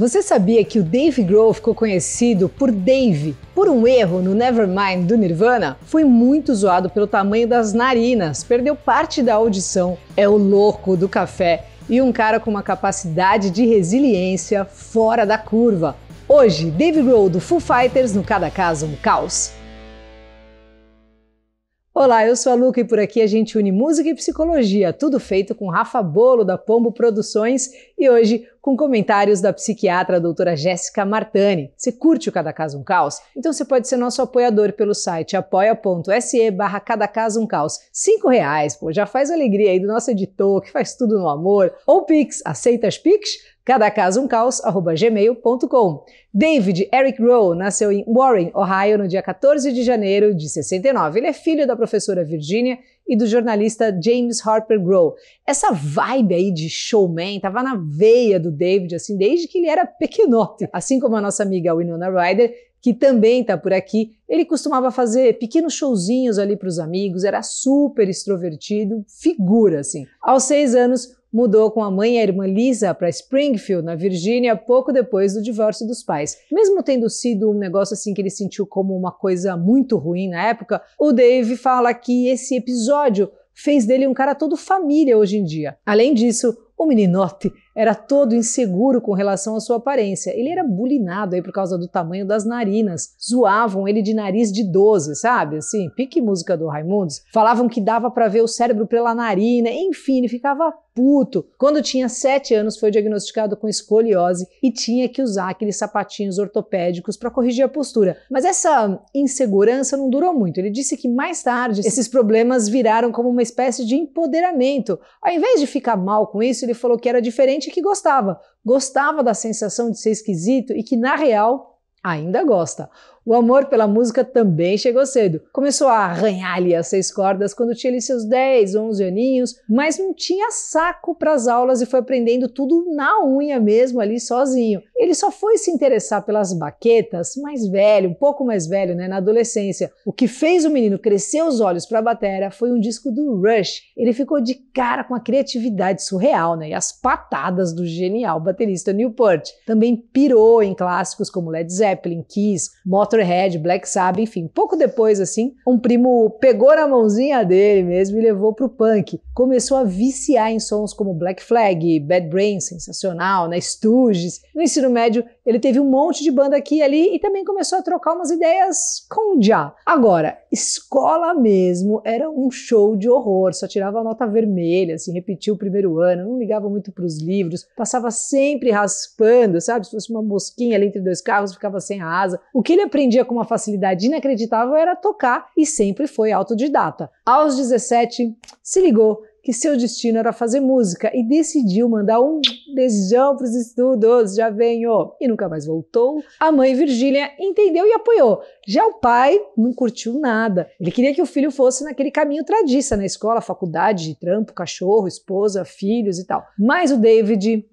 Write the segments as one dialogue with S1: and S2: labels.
S1: Você sabia que o Dave Grohl ficou conhecido por Dave por um erro no Nevermind do Nirvana? Foi muito zoado pelo tamanho das narinas, perdeu parte da audição, é o louco do café e um cara com uma capacidade de resiliência fora da curva. Hoje, Dave Grohl do Foo Fighters no Cada Caso um Caos. Olá, eu sou a Luca e por aqui a gente une música e psicologia, tudo feito com Rafa Bolo da Pombo Produções e hoje com comentários da psiquiatra doutora Jéssica Martani. Você curte o Cada Caso Um Caos? Então você pode ser nosso apoiador pelo site apoia.se barra Cada Caso Um Caos. Cinco reais, pô, já faz alegria aí do nosso editor, que faz tudo no amor. Ou Pix, aceita as Pix? Cada caso um caos, arroba gmail.com. David Eric Rowe nasceu em Warren, Ohio, no dia 14 de janeiro de 69. Ele é filho da professora Virginia e do jornalista James Harper Grow. Essa vibe aí de showman tava na veia do David, assim, desde que ele era pequenote. Assim como a nossa amiga Winona Ryder, que também está por aqui, ele costumava fazer pequenos showzinhos ali para os amigos, era super extrovertido, figura assim. Aos seis anos, mudou com a mãe e a irmã Lisa para Springfield, na Virgínia, pouco depois do divórcio dos pais. Mesmo tendo sido um negócio assim que ele sentiu como uma coisa muito ruim na época, o Dave fala que esse episódio fez dele um cara todo família hoje em dia. Além disso, o meninote era todo inseguro com relação à sua aparência. Ele era bulinado aí por causa do tamanho das narinas. Zoavam ele de nariz de 12, sabe? Assim, pique música do Raimundos. Falavam que dava para ver o cérebro pela narina. Enfim, ele ficava puto. Quando tinha 7 anos, foi diagnosticado com escoliose e tinha que usar aqueles sapatinhos ortopédicos para corrigir a postura. Mas essa insegurança não durou muito. Ele disse que mais tarde esses problemas viraram como uma espécie de empoderamento. Ao invés de ficar mal com isso, ele falou que era diferente gente que gostava, gostava da sensação de ser esquisito e que na real ainda gosta. O amor pela música também chegou cedo. Começou a arranhar ali as seis cordas quando tinha ali seus 10, 11 aninhos, mas não tinha saco para as aulas e foi aprendendo tudo na unha mesmo ali sozinho. Ele só foi se interessar pelas baquetas mais velho, um pouco mais velho, né, na adolescência. O que fez o menino crescer os olhos para a bateria foi um disco do Rush. Ele ficou de cara com a criatividade surreal, né, e as patadas do genial baterista Newport. Também pirou em clássicos como Led Zeppelin, Kiss, Motor Motorhead, Black Sabbath, enfim. Pouco depois, assim, um primo pegou na mãozinha dele mesmo e levou pro punk. Começou a viciar em sons como Black Flag, Bad Brain, sensacional, né? Stooges. No ensino médio, ele teve um monte de banda aqui e ali e também começou a trocar umas ideias com o Já. Agora, escola mesmo era um show de horror, só tirava nota vermelha, assim, repetia o primeiro ano, não ligava muito para os livros, passava sempre raspando, sabe? Se fosse uma mosquinha ali entre dois carros, ficava sem a asa. O que ele aprendia com uma facilidade inacreditável era tocar e sempre foi autodidata. Aos 17, se ligou que seu destino era fazer música e decidiu mandar um beijão para os estudos, já venho, e nunca mais voltou. A mãe Virgília entendeu e apoiou. Já o pai não curtiu nada. Ele queria que o filho fosse naquele caminho tradiça, na escola, faculdade, trampo, cachorro, esposa, filhos e tal. Mas o David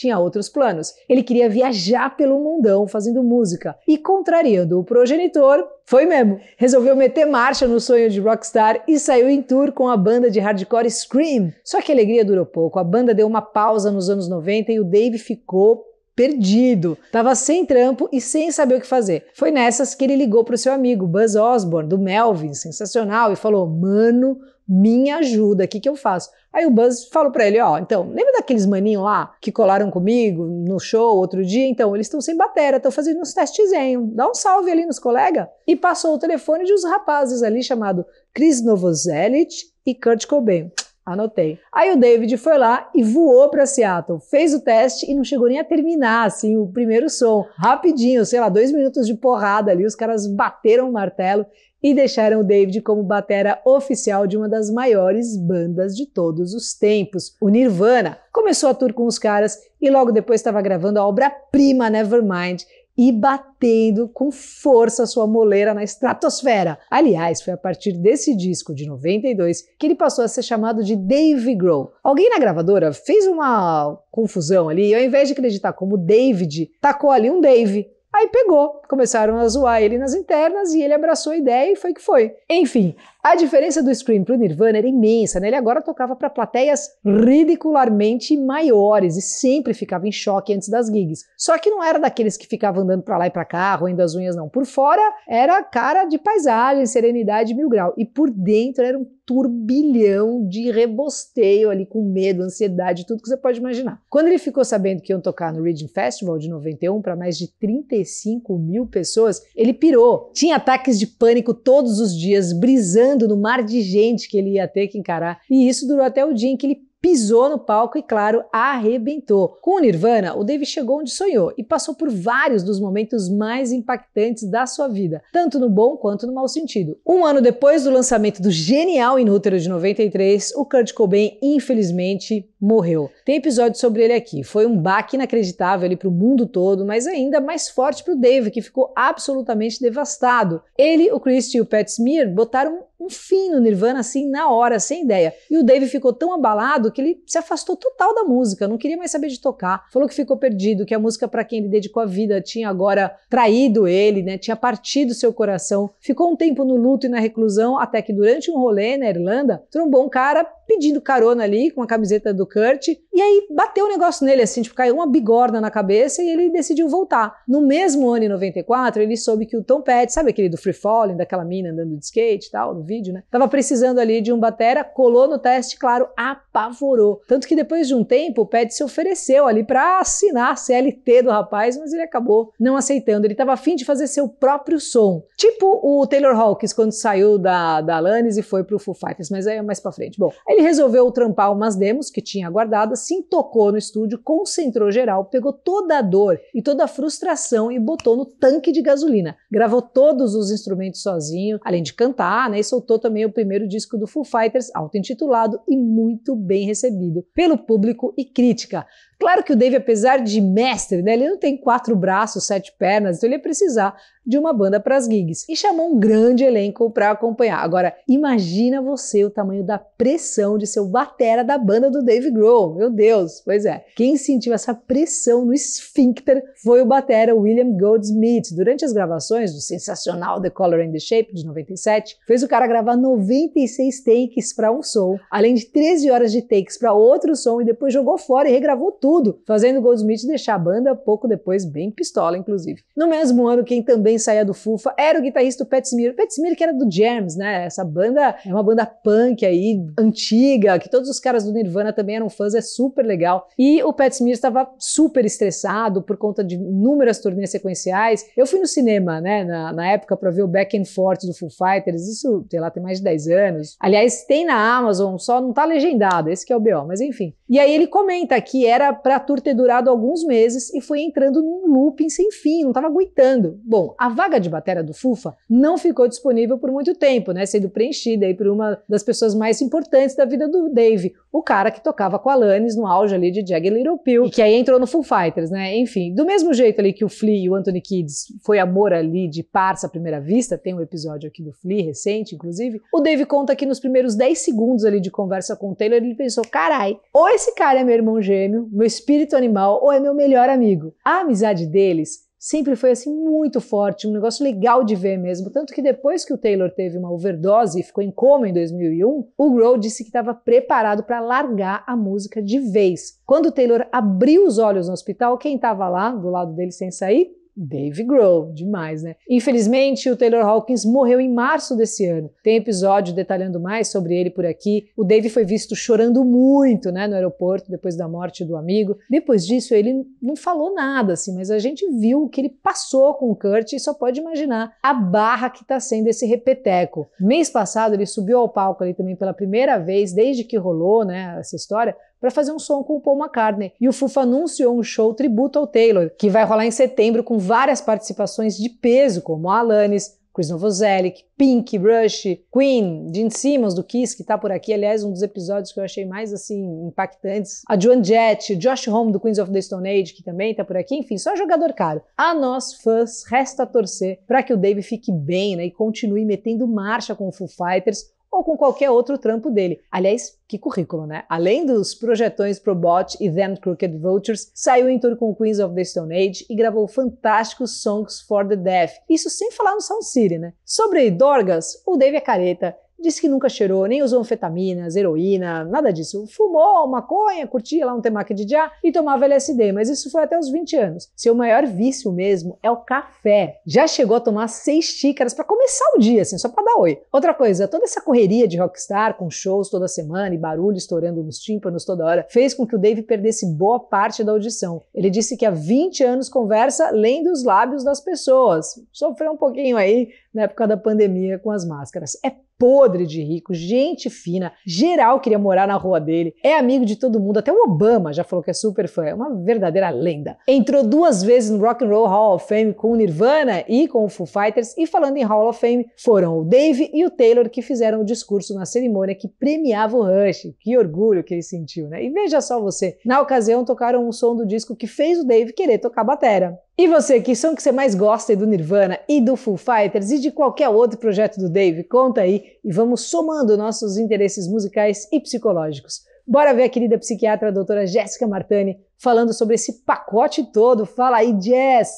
S1: tinha outros planos. Ele queria viajar pelo mundão fazendo música. E contrariando o progenitor, foi mesmo. Resolveu meter marcha no sonho de rockstar e saiu em tour com a banda de hardcore Scream. Só que a alegria durou pouco. A banda deu uma pausa nos anos 90 e o Dave ficou perdido, estava sem trampo e sem saber o que fazer. Foi nessas que ele ligou para o seu amigo Buzz Osborne, do Melvin, sensacional, e falou: Mano, me ajuda, o que, que eu faço? Aí o Buzz falou para ele, ó, oh, então, lembra daqueles maninhos lá que colaram comigo no show outro dia? Então, eles estão sem bateria, estão fazendo uns testezinhos, dá um salve ali nos colegas. E passou o telefone de uns rapazes ali chamado Chris Novoselic e Kurt Cobain. Anotei. Aí o David foi lá e voou para Seattle, fez o teste e não chegou nem a terminar, assim, o primeiro som. Rapidinho, sei lá, dois minutos de porrada ali, os caras bateram o martelo e deixaram o David como batera oficial de uma das maiores bandas de todos os tempos, o Nirvana. Começou a tour com os caras e logo depois estava gravando a obra-prima Nevermind, e batendo com força sua moleira na estratosfera. Aliás, foi a partir desse disco de 92 que ele passou a ser chamado de Dave Grohl. Alguém na gravadora fez uma confusão ali e ao invés de acreditar como David, tacou ali um Dave. Aí pegou, começaram a zoar ele nas internas e ele abraçou a ideia e foi que foi. Enfim, a diferença do Scream para o Nirvana era imensa, né? Ele agora tocava para plateias ridicularmente maiores e sempre ficava em choque antes das gigs. Só que não era daqueles que ficavam andando para lá e para cá, roendo as unhas, não. Por fora era cara de paisagem, serenidade mil grau. E por dentro era um turbilhão de rebosteio ali com medo, ansiedade, tudo que você pode imaginar. Quando ele ficou sabendo que iam tocar no Reading Festival de 91 para mais de 35 mil pessoas, ele pirou. Tinha ataques de pânico todos os dias, brisando pensando no mar de gente que ele ia ter que encarar. E isso durou até o dia em que ele pisou no palco e, claro, arrebentou. Com o Nirvana, o Dave chegou onde sonhou e passou por vários dos momentos mais impactantes da sua vida, tanto no bom quanto no mau sentido. Um ano depois do lançamento do genial Inútero de 93, o Kurt Cobain, infelizmente, morreu. Tem episódio sobre ele aqui. Foi um baque inacreditável ali para o mundo todo, mas ainda mais forte para o Dave, que ficou absolutamente devastado. Ele, o Chris e o Pat Smear botaram um fim no Nirvana assim na hora, sem ideia. E o Dave ficou tão abalado que ele se afastou total da música, não queria mais saber de tocar. Falou que ficou perdido, que a música para quem ele dedicou a vida tinha agora traído ele, né? Tinha partido seu coração. Ficou um tempo no luto e na reclusão até que durante um rolê na Irlanda, trombou um cara pedindo carona ali com a camiseta do Kurt e aí bateu o um negócio nele, assim, tipo, caiu uma bigorna na cabeça e ele decidiu voltar. No mesmo ano, em 94, ele soube que o Tom Petty, sabe aquele do Free Falling, daquela mina andando de skate e tal, no vídeo, né? Tava precisando ali de um batera, colou no teste, claro, apavorou. Tanto que depois de um tempo, o Petty se ofereceu ali para assinar a CLT do rapaz, mas ele acabou não aceitando. Ele tava afim de fazer seu próprio som. Tipo o Taylor Hawkins, quando saiu da, da Alanis e foi pro Foo Fighters, mas aí é mais pra frente. Bom, ele resolveu trampar umas demos que tinha guardadas, se assim tocou no estúdio, concentrou geral, pegou toda a dor e toda a frustração e botou no tanque de gasolina. Gravou todos os instrumentos sozinho, além de cantar, né? E soltou também o primeiro disco do Foo Fighters, auto-intitulado e muito bem recebido pelo público e crítica. Claro que o Dave, apesar de mestre, né, ele não tem quatro braços, sete pernas, então ele ia precisar de uma banda para as gigs. E chamou um grande elenco para acompanhar. Agora, imagina você o tamanho da pressão de ser o batera da banda do Dave Grohl. Meu Deus, pois é. Quem sentiu essa pressão no esfíncter foi o batera William Goldsmith. Durante as gravações do sensacional The Color and the Shape, de 97, fez o cara gravar 96 takes para um som, além de 13 horas de takes para outro som, e depois jogou fora e regravou tudo tudo, fazendo Goldsmith deixar a banda pouco depois bem pistola, inclusive. No mesmo ano, quem também saía do Fufa era o guitarrista Pat Smear. Pat Smear que era do Jams, né? Essa banda é uma banda punk aí, antiga, que todos os caras do Nirvana também eram fãs, é super legal. E o Pat Smear estava super estressado por conta de inúmeras turnês sequenciais. Eu fui no cinema, né, na, na época para ver o Back and Forth do Foo Fighters, isso, sei lá, tem mais de 10 anos. Aliás, tem na Amazon, só não tá legendado, esse que é o BO, mas enfim. E aí ele comenta que era para a tour ter durado alguns meses e foi entrando num looping sem fim, não estava aguentando. Bom, a vaga de batera do Fufa não ficou disponível por muito tempo, né, sendo preenchida aí por uma das pessoas mais importantes da vida do Dave, o cara que tocava com a Lannis no auge ali de Jagged Little Pill, e que aí entrou no Foo Fighters, né? Enfim, do mesmo jeito ali que o Flea e o Anthony Kids foi amor ali de parça à primeira vista, tem um episódio aqui do Flea recente, inclusive, o Dave conta que nos primeiros 10 segundos ali de conversa com o Taylor, ele pensou, carai, ou esse cara é meu irmão gêmeo, meu espírito animal ou é meu melhor amigo. A amizade deles sempre foi assim muito forte, um negócio legal de ver mesmo, tanto que depois que o Taylor teve uma overdose e ficou em coma em 2001, o Grohl disse que estava preparado para largar a música de vez. Quando o Taylor abriu os olhos no hospital, quem estava lá do lado dele sem sair Dave Grohl, demais, né? Infelizmente, o Taylor Hawkins morreu em março desse ano. Tem episódio detalhando mais sobre ele por aqui. O Dave foi visto chorando muito, né, no aeroporto depois da morte do amigo. Depois disso, ele não falou nada, assim, mas a gente viu o que ele passou com o Kurt e só pode imaginar a barra que tá sendo esse repeteco. Mês passado, ele subiu ao palco ali também pela primeira vez, desde que rolou, né, essa história, para fazer um som com o Paul McCartney. E o Fufa anunciou um show tributo ao Taylor, que vai rolar em setembro com várias participações de peso, como Alanis, Chris Novoselic, Pink, Rush, Queen, Gene Simmons do Kiss, que tá por aqui, aliás, um dos episódios que eu achei mais, assim, impactantes. A Joan Jett, Josh Homme do Queens of the Stone Age, que também tá por aqui, enfim, só jogador caro. A nós, fãs, resta torcer para que o Dave fique bem, né, e continue metendo marcha com o Foo Fighters, ou com qualquer outro trampo dele. Aliás, que currículo, né? Além dos projetões Probot e Them Crooked Vultures, saiu em tour com Queens of the Stone Age e gravou fantásticos Songs for the Deaf. Isso sem falar no Sound City, né? Sobre Dorgas, o Dave é careta, Disse que nunca cheirou, nem usou anfetaminas, heroína, nada disso. Fumou maconha, curtia lá um temaki de já e tomava LSD, mas isso foi até os 20 anos. Seu maior vício mesmo é o café. Já chegou a tomar seis xícaras para começar o dia, assim, só para dar oi. Outra coisa, toda essa correria de rockstar com shows toda semana e barulho estourando nos tímpanos toda hora fez com que o Dave perdesse boa parte da audição. Ele disse que há 20 anos conversa lendo os lábios das pessoas. Sofreu um pouquinho aí na época da pandemia com as máscaras. É podre de rico, gente fina, geral queria morar na rua dele, é amigo de todo mundo, até o Obama já falou que é super fã, é uma verdadeira lenda. Entrou duas vezes no Rock and Roll Hall of Fame com o Nirvana e com o Foo Fighters, e falando em Hall of Fame, foram o Dave e o Taylor que fizeram o discurso na cerimônia que premiava o Rush. Que orgulho que ele sentiu, né? E veja só você, na ocasião tocaram um som do disco que fez o Dave querer tocar batera. E você, que som que você mais gosta do Nirvana e do Foo Fighters e de qualquer outro projeto do Dave? Conta aí e vamos somando nossos interesses musicais e psicológicos. Bora ver a querida psiquiatra a doutora Jéssica Martani falando sobre esse pacote todo. Fala aí, Jess!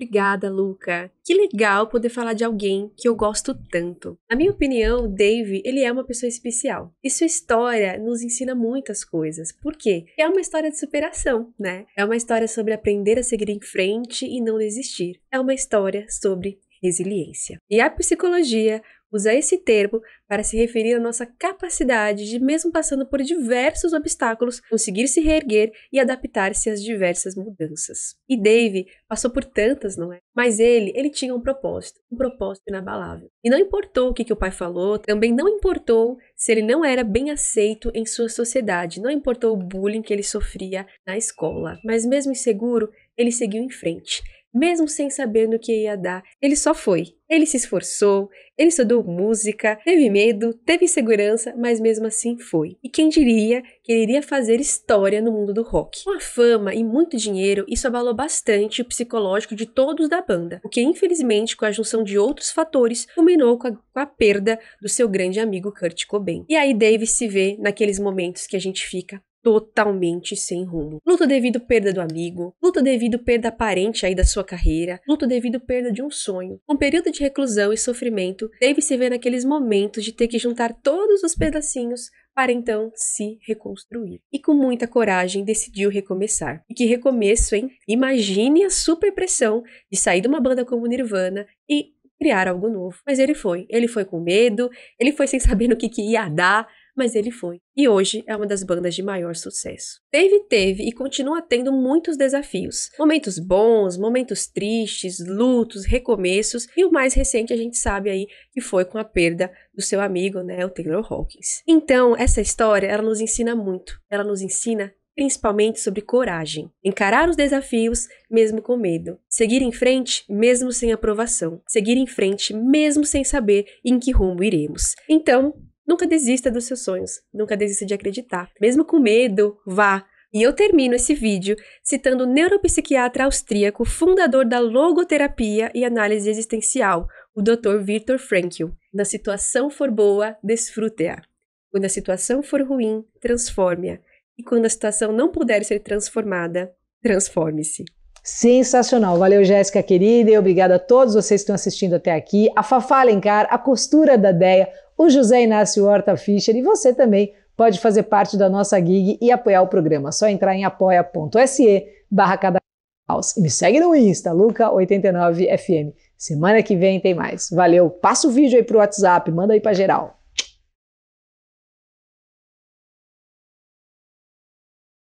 S2: Obrigada, Luca. Que legal poder falar de alguém que eu gosto tanto. Na minha opinião, o Dave, ele é uma pessoa especial. E sua história nos ensina muitas coisas. Por quê? É uma história de superação, né? É uma história sobre aprender a seguir em frente e não desistir. É uma história sobre resiliência. E a psicologia usa esse termo para se referir à nossa capacidade de, mesmo passando por diversos obstáculos, conseguir se reerguer e adaptar-se às diversas mudanças. E Dave passou por tantas, não é? Mas ele, ele tinha um propósito, um propósito inabalável. E não importou o que, que o pai falou, também não importou se ele não era bem aceito em sua sociedade, não importou o bullying que ele sofria na escola. Mas mesmo inseguro, ele seguiu em frente mesmo sem saber no que ia dar. Ele só foi. Ele se esforçou, ele estudou música, teve medo, teve insegurança, mas mesmo assim foi. E quem diria que ele iria fazer história no mundo do rock? Com a fama e muito dinheiro, isso abalou bastante o psicológico de todos da banda, o que infelizmente, com a junção de outros fatores, culminou com a, com a perda do seu grande amigo Kurt Cobain. E aí Dave se vê naqueles momentos que a gente fica totalmente sem rumo. Luto devido perda do amigo, Luto devido perda aparente aí da sua carreira, Luto devido perda de um sonho. Um período de reclusão e sofrimento teve se ver naqueles momentos de ter que juntar todos os pedacinhos para então se reconstruir. E com muita coragem decidiu recomeçar. E que recomeço, hein? Imagine a super pressão de sair de uma banda como Nirvana e criar algo novo. Mas ele foi. Ele foi com medo, ele foi sem saber no que, que ia dar, mas ele foi. E hoje é uma das bandas de maior sucesso. Dave teve e continua tendo muitos desafios. Momentos bons, momentos tristes, lutos, recomeços, e o mais recente a gente sabe aí que foi com a perda do seu amigo, né, o Taylor Hawkins. Então, essa história, ela nos ensina muito. Ela nos ensina principalmente sobre coragem. Encarar os desafios, mesmo com medo. Seguir em frente, mesmo sem aprovação. Seguir em frente, mesmo sem saber em que rumo iremos. Então, Nunca desista dos seus sonhos, nunca desista de acreditar. Mesmo com medo, vá. E eu termino esse vídeo citando o neuropsiquiatra austríaco, fundador da logoterapia e análise existencial, o Dr. Viktor Frankl. Na situação for boa, desfrute-a. Quando a situação for ruim, transforme-a. E quando a situação não puder ser transformada,
S1: transforme-se. Sensacional. Valeu, Jéssica querida, e obrigada a todos vocês que estão assistindo até aqui. A Fafá Alencar, a costura da Deia, o José Inácio Horta Fischer e você também pode fazer parte da nossa gig e apoiar o programa. só entrar em apoia.se barra cada e me segue no Insta, Luca89FM. Semana que vem tem mais. Valeu, passa o vídeo aí pro WhatsApp, manda aí pra geral.